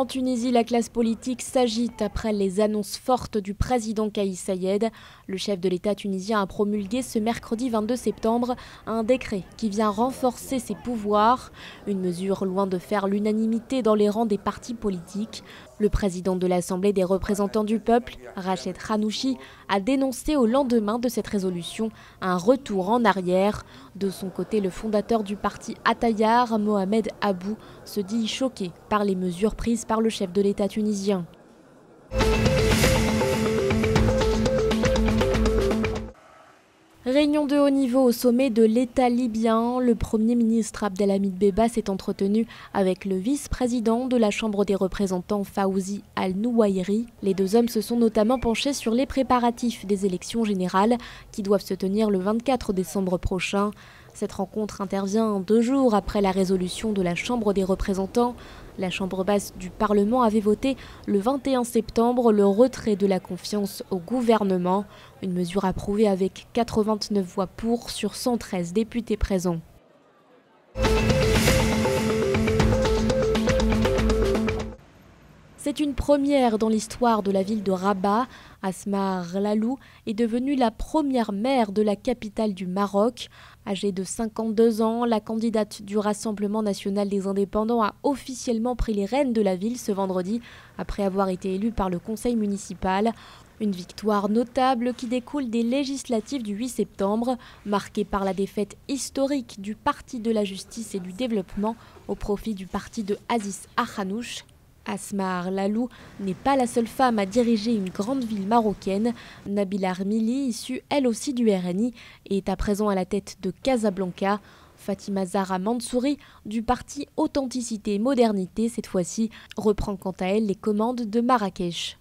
En Tunisie, la classe politique s'agite après les annonces fortes du président Kaïs Sayed. Le chef de l'État tunisien a promulgué ce mercredi 22 septembre un décret qui vient renforcer ses pouvoirs, une mesure loin de faire l'unanimité dans les rangs des partis politiques. Le président de l'Assemblée des représentants du peuple, Rachid Hanouchi, a dénoncé au lendemain de cette résolution un retour en arrière. De son côté, le fondateur du parti Atayar, Mohamed Abou, se dit choqué par les mesures prises par le chef de l'État tunisien. Réunion de haut niveau au sommet de l'État libyen, le Premier ministre Abdelhamid Beba s'est entretenu avec le vice-président de la Chambre des représentants Fawzi Al-Nouairi. Les deux hommes se sont notamment penchés sur les préparatifs des élections générales qui doivent se tenir le 24 décembre prochain. Cette rencontre intervient deux jours après la résolution de la Chambre des représentants. La Chambre basse du Parlement avait voté le 21 septembre le retrait de la confiance au gouvernement, une mesure approuvée avec 89 voix pour sur 113 députés présents. C'est une première dans l'histoire de la ville de Rabat. Asma Lalou est devenue la première maire de la capitale du Maroc. Âgée de 52 ans, la candidate du Rassemblement national des indépendants a officiellement pris les rênes de la ville ce vendredi après avoir été élue par le conseil municipal. Une victoire notable qui découle des législatives du 8 septembre, marquée par la défaite historique du Parti de la justice et du développement au profit du parti de Aziz Ahanouch, Asmar Lalou n'est pas la seule femme à diriger une grande ville marocaine. Nabila Armili, issue elle aussi du RNI, est à présent à la tête de Casablanca. Fatima Zahra Mansouri, du parti Authenticité et Modernité, cette fois-ci, reprend quant à elle les commandes de Marrakech.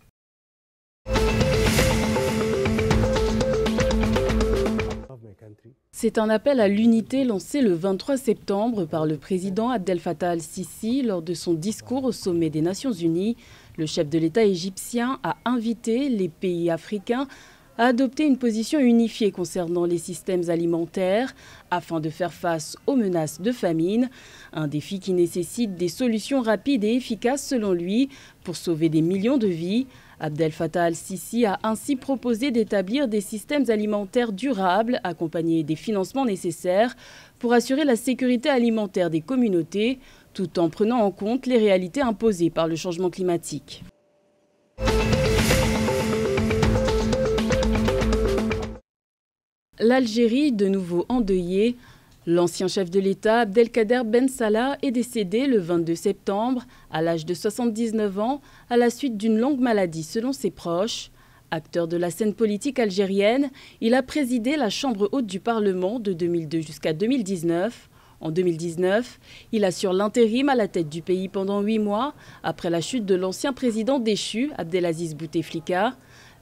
C'est un appel à l'unité lancé le 23 septembre par le président Abdel Fattah al-Sisi lors de son discours au sommet des Nations Unies. Le chef de l'État égyptien a invité les pays africains a adopté une position unifiée concernant les systèmes alimentaires afin de faire face aux menaces de famine, un défi qui nécessite des solutions rapides et efficaces selon lui pour sauver des millions de vies. Abdel Fattah al-Sisi a ainsi proposé d'établir des systèmes alimentaires durables accompagnés des financements nécessaires pour assurer la sécurité alimentaire des communautés tout en prenant en compte les réalités imposées par le changement climatique. L'Algérie, de nouveau endeuillée, l'ancien chef de l'État Abdelkader Ben Salah est décédé le 22 septembre à l'âge de 79 ans à la suite d'une longue maladie selon ses proches. Acteur de la scène politique algérienne, il a présidé la Chambre haute du Parlement de 2002 jusqu'à 2019. En 2019, il assure l'intérim à la tête du pays pendant huit mois après la chute de l'ancien président déchu Abdelaziz Bouteflika.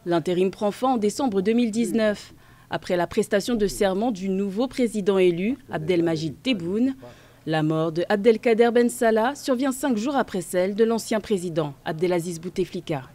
L'intérim prend fin en décembre 2019 après la prestation de serment du nouveau président élu, Abdelmajid Tebboune. La mort de Abdelkader Ben Salah survient cinq jours après celle de l'ancien président, Abdelaziz Bouteflika.